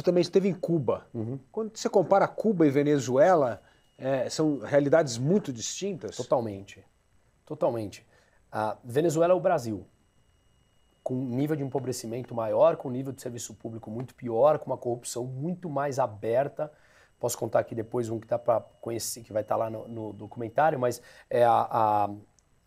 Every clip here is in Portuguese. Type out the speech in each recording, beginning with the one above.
Você também esteve em Cuba. Uhum. Quando você compara Cuba e Venezuela, é, são realidades muito distintas? Totalmente. Totalmente. A Venezuela é o Brasil. Com um nível de empobrecimento maior, com um nível de serviço público muito pior, com uma corrupção muito mais aberta. Posso contar aqui depois um que tá para conhecer, que vai estar tá lá no, no, documentário, mas é a,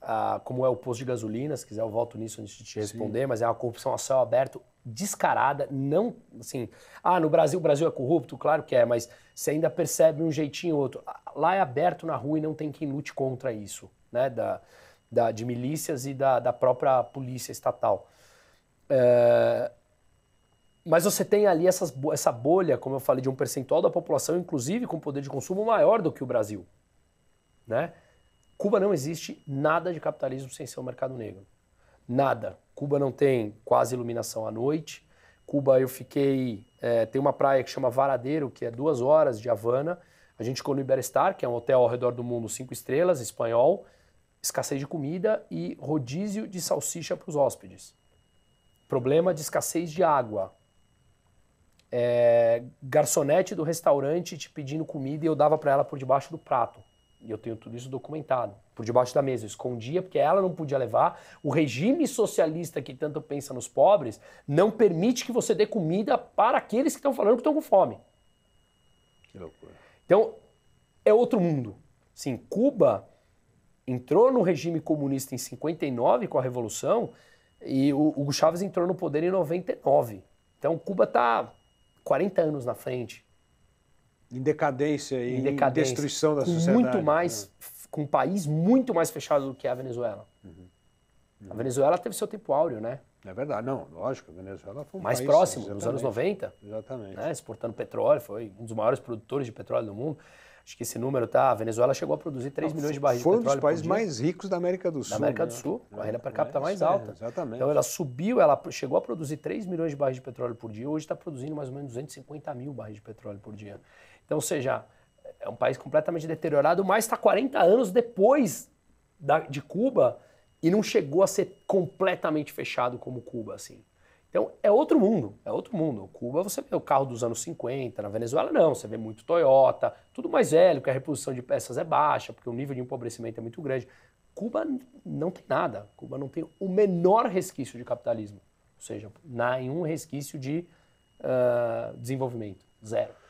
a como é o posto de gasolina, se quiser eu volto nisso antes de te responder, Sim. mas é a corrupção a céu aberto descarada, não, assim, ah, no Brasil, o Brasil é corrupto, claro que é, mas você ainda percebe um jeitinho ou outro. Ah, lá é aberto na rua e não tem quem lute contra isso, né, da, da, de milícias e da, da própria polícia estatal. É... Mas você tem ali essas, essa bolha, como eu falei, de um percentual da população, inclusive com poder de consumo maior do que o Brasil, né? Cuba não existe nada de capitalismo sem ser o mercado negro nada. Cuba não tem quase iluminação à noite. Cuba eu fiquei. É, tem uma praia que chama Varadeiro, que é duas horas de Havana. A gente ficou no Iberestar, que é um hotel ao redor do mundo, cinco estrelas, espanhol, escassez de comida e rodízio de salsicha para os hóspedes. Problema de escassez de água. É, garçonete do restaurante te pedindo comida e eu dava para ela por debaixo do prato. E eu tenho tudo isso documentado, por debaixo da mesa. Eu escondia porque ela não podia levar. O regime socialista que tanto pensa nos pobres não permite que você dê comida para aqueles que estão falando que estão com fome. Que loucura. Então, é outro mundo. Sim, Cuba entrou no regime comunista em 59 com a Revolução e o Hugo Chávez entrou no poder em 99. Então, Cuba está 40 anos na frente em decadência e em, decadência, destruição da sociedade. Muito né? mais, com um país muito mais fechado do que a Venezuela. Uhum. Uhum. A Venezuela teve seu tempo áureo, né? É verdade, não, lógico, a Venezuela foi um Mais país, próximo, exatamente. nos anos 90. Exatamente. Né, exportando petróleo, foi um dos maiores produtores de petróleo do mundo acho que esse número tá, a Venezuela chegou a produzir 3 Não, milhões de barris de petróleo. Foi um dos países mais ricos da América do Sul. Da América né? do Sul, com a renda per é, capita mais é, alta. exatamente. Então ela subiu, ela chegou a produzir 3 milhões de barris de petróleo por dia, hoje está produzindo mais ou menos 250 mil barris de petróleo por dia. Então, ou seja, é um país completamente deteriorado, mas está 40 anos depois da, de Cuba e não chegou a ser completamente fechado como Cuba, assim. Então é outro mundo, é outro mundo. Cuba você vê o carro dos anos 50, na Venezuela não, você vê muito Toyota, tudo mais velho, porque a reposição de peças é baixa, porque o nível de empobrecimento é muito grande. Cuba não tem nada, Cuba não tem o menor resquício de capitalismo, ou seja, nenhum resquício de uh, desenvolvimento, zero.